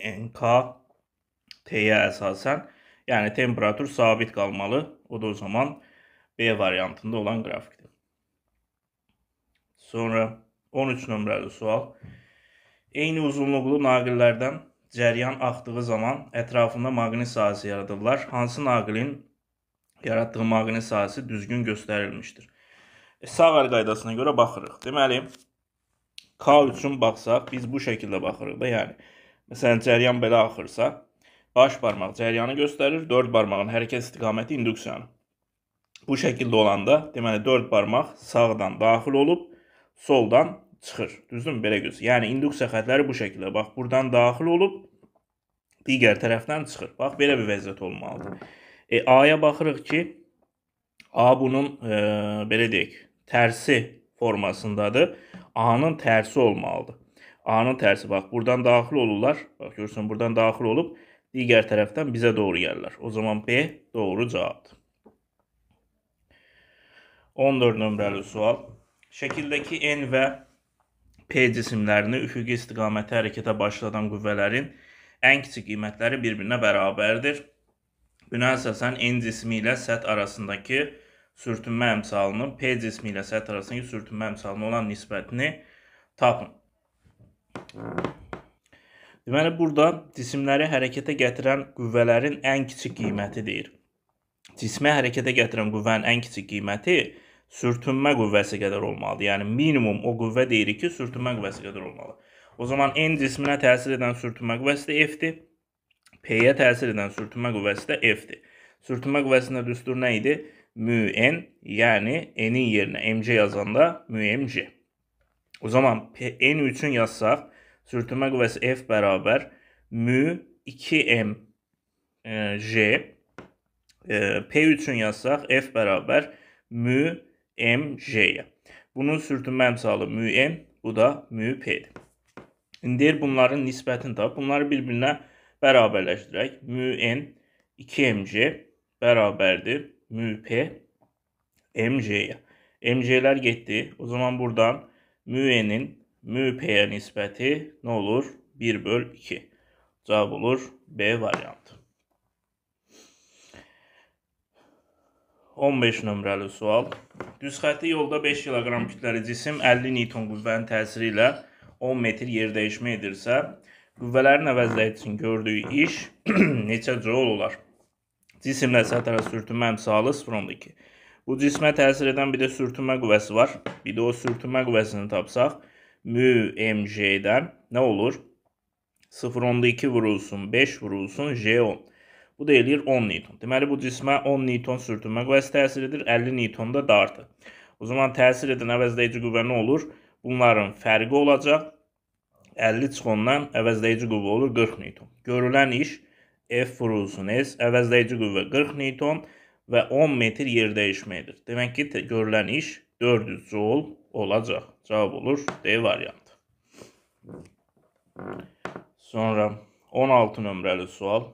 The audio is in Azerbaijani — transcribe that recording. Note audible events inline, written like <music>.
NK T-yə əsasən, yəni temperatur sabit qalmalı. O da o zaman B variantında olan qrafikdir. Sonra 13 nömrəli sual. Eyni uzunluqlu naqillərdən cəryan axdığı zaman ətrafında maqnit sahəsi yaradırlar. Hansı naqilin yaratdığı maqnit sahəsi düzgün göstərilmişdir? E, sağ əl qaydasına görə baxırıq. Deməli, K üçün baxsaq, biz bu şəkildə baxırıq da, yəni Məsələn, cəryan belə axırsa, baş barmaq cəryanı göstərir, 4 barmağın hərəkət istiqaməti induksiyanı. Bu şəkildə olanda, deməli 4 barmaq sağdan daxil olub, soldan çıxır. Düzdürmü? Belə göz. Yəni induksiya xətləri bu şəkildə. Bax, burdan daxil olub, digər tərəfdən çıxır. Bax, belə bir vəziyyət olmalıdır. E, A-ya baxırıq ki, A bunun, e, belə deyək, tərsi formasındadır. A-nın tərsi olmalıdır. A-nın tərsi bax buradan daxil olurlar. Bax görürsən buradan daxil olub digər tərəfdən bizə doğru gəlirlər. O zaman B doğru cavabdır. 14 nömrəli sual. Şəkildəki N və P cisimlərini üfüqi istiqamətə hərəkətə başladan qüvvələrin ən kiçik qiymətləri bir-birinə bərabərdir. Buna əsasən N cismi ilə sət arasındakı sürtünmə əmsalının P cismi ilə sət arasındakı sürtünmə əmsalına olan nisbətini tapın. Deməli burada cisimləri hərəkətə gətirən qüvvələrin ən kiçik qiyməti deyir. Cismə hərəkətə gətirən qüvvənin ən kiçik qiyməti sürtünmə qüvvəsi qədər olmalıdır. Yəni minimum o qüvvə deyirik ki, sürtünmə qüvvəsi qədər olmalı. O zaman N cisminə təsir edən sürtünmə qüvvəsi də F-dir. P-yə təsir edən sürtünmə qüvvəsi də F-dir. Sürtünmə qüvvəsinin düstur nə idi? Mü n, yəni n-in yerinə mc yazanda mü mc. O zaman n üçün yazsaq sürtünmə qüvvəsi F bərabər mü 2m e, j e, P üçün yazsaq F bərabər mü m j-yə. Bunun sürtünmə əmsalı mü n, bu da mü p-dir. İndi deyir bunların nisbətini tap. Bunları bir-birinə bərabərləşdirək. Mü n 2mc bərabərdir mü p mj-yə. mc-lər getdi. O zaman buradan mü n-in μp-yə nisbəti nə olur? 1 böl 2. Cavab olur B variantı. 15 nömrəli sual. Düz xətti yolda 5 kq kütləli cisim 50 Newton qüvvənin təsiri ilə 10 metr yer dəyişmə edirsə, qüvvələrin əvəzləyici üçün gördüyü iş <clears throat> neçə joul olar? Cisimlə sətrə sürtünmə əmsalı 0.2. Bu cismə təsir edən bir də sürtünmə qüvvəsi var. Bir də o sürtünmə qüvvəsini tapsaq, mü mj'den ne olur? 0 onda 2 vurulsun, 5 vurulsun, j 10. Bu da eləyir 10 Newton. Deməli bu cismə 10 Newton sürtünmə qüvvəsi təsir edir, 50 Newton da dartı. O zaman təsir edən əvəzləyici qüvvə nə olur? Bunların fərqi olacaq. 50 çıxondan əvəzləyici qüvvə olur 40 Newton. Görülən iş F vurulsun S, əvəzləyici qüvvə 40 Newton və 10 metr yer dəyişməyidir. Demək ki, görülən iş 400 joule olacaq. Cavab olur D variantı. Sonra 16 nömrəli sual.